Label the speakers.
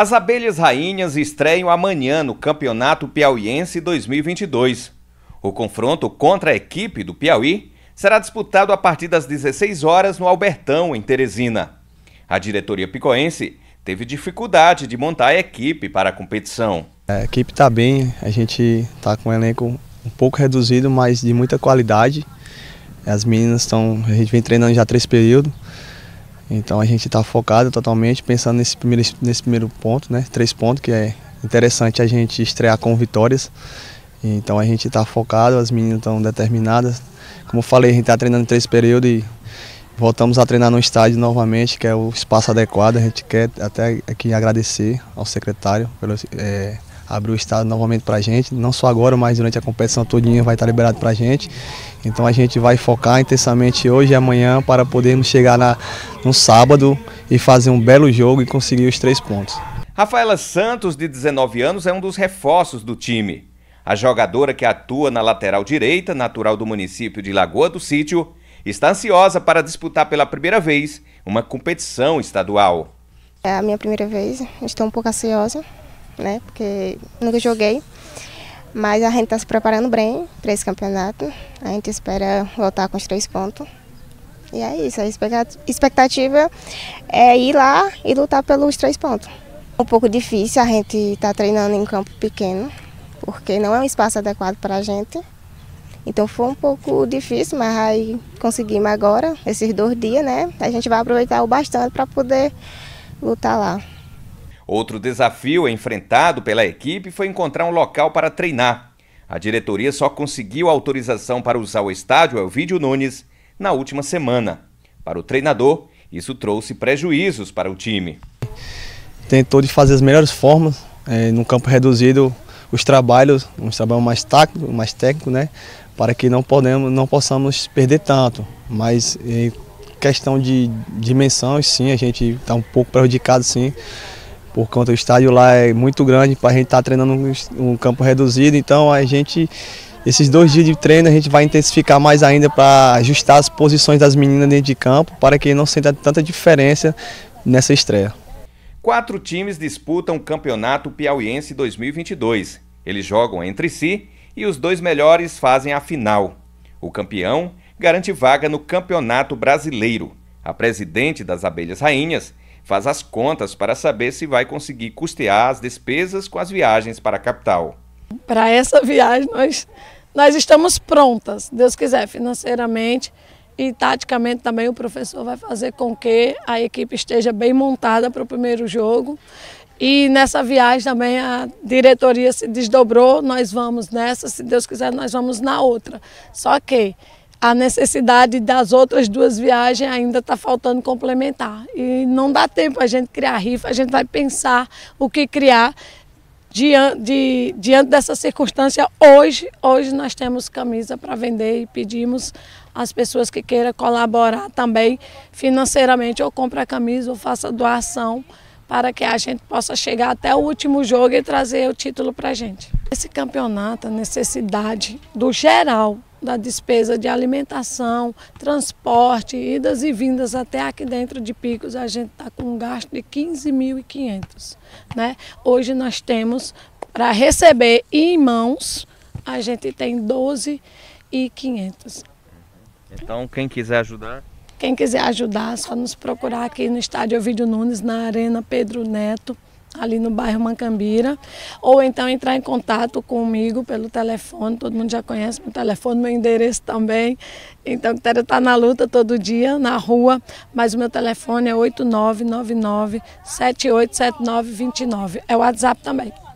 Speaker 1: As Abelhas Rainhas estreiam amanhã no Campeonato Piauiense 2022. O confronto contra a equipe do Piauí será disputado a partir das 16 horas no Albertão, em Teresina. A diretoria picoense teve dificuldade de montar a equipe para a competição.
Speaker 2: A equipe está bem, a gente está com um elenco um pouco reduzido, mas de muita qualidade. As meninas estão, a gente vem treinando já três períodos. Então a gente está focado totalmente pensando nesse primeiro, nesse primeiro ponto, né? Três pontos, que é interessante a gente estrear com vitórias. Então a gente está focado, as meninas estão determinadas. Como eu falei, a gente está treinando em três períodos e voltamos a treinar no estádio novamente, que é o espaço adequado. A gente quer até aqui agradecer ao secretário pelo, é, abrir o estado novamente para a gente. Não só agora, mas durante a competição todinha vai estar liberado para a gente. Então a gente vai focar intensamente hoje e amanhã para podermos chegar na, no sábado e fazer um belo jogo e conseguir os três pontos.
Speaker 1: Rafaela Santos, de 19 anos, é um dos reforços do time. A jogadora que atua na lateral direita, natural do município de Lagoa do Sítio, está ansiosa para disputar pela primeira vez uma competição estadual.
Speaker 3: É a minha primeira vez, estou um pouco ansiosa, né? Porque nunca joguei. Mas a gente está se preparando bem para esse campeonato. A gente espera voltar com os três pontos. E é isso, a expectativa é ir lá e lutar pelos três pontos. Um pouco difícil, a gente está treinando em campo pequeno, porque não é um espaço adequado para a gente. Então foi um pouco difícil, mas aí conseguimos agora, esses dois dias, né? A gente vai aproveitar o bastante para poder lutar lá.
Speaker 1: Outro desafio enfrentado pela equipe foi encontrar um local para treinar. A diretoria só conseguiu autorização para usar o estádio Elvídio Nunes na última semana. Para o treinador, isso trouxe prejuízos para o time.
Speaker 2: Tentou de fazer as melhores formas, é, num campo reduzido, os trabalhos, um trabalho mais tático, mais técnico, né, para que não podemos, não possamos perder tanto. Mas em eh, questão de dimensão, sim, a gente está um pouco prejudicado, sim por conta do estádio lá é muito grande para a gente estar tá treinando um, um campo reduzido, então a gente esses dois dias de treino a gente vai intensificar mais ainda para ajustar as posições das meninas dentro de campo para que não sinta tanta diferença nessa estreia.
Speaker 1: Quatro times disputam o Campeonato Piauiense 2022. Eles jogam entre si e os dois melhores fazem a final. O campeão garante vaga no Campeonato Brasileiro. A presidente das Abelhas Rainhas faz as contas para saber se vai conseguir custear as despesas com as viagens para a capital.
Speaker 4: Para essa viagem, nós, nós estamos prontas, Deus quiser, financeiramente e taticamente também o professor vai fazer com que a equipe esteja bem montada para o primeiro jogo. E nessa viagem também a diretoria se desdobrou, nós vamos nessa, se Deus quiser, nós vamos na outra. Só que a necessidade das outras duas viagens ainda está faltando complementar. E não dá tempo a gente criar rifa, a gente vai pensar o que criar diante, de, diante dessa circunstância. Hoje, hoje nós temos camisa para vender e pedimos às pessoas que queiram colaborar também financeiramente, ou compra a camisa ou faça doação para que a gente possa chegar até o último jogo e trazer o título para a gente. Esse campeonato, a necessidade do geral da despesa de alimentação, transporte, idas e vindas até aqui dentro de Picos, a gente está com um gasto de 15.500. Né? Hoje nós temos, para receber em mãos, a gente tem 12.500.
Speaker 1: Então, quem quiser ajudar...
Speaker 4: Quem quiser ajudar, é só nos procurar aqui no Estádio Ovidio Nunes, na Arena Pedro Neto, ali no bairro Mancambira, ou então entrar em contato comigo pelo telefone, todo mundo já conhece meu telefone, meu endereço também. Então, quero estar tá na luta todo dia, na rua, mas o meu telefone é 8999 787929. É o WhatsApp também.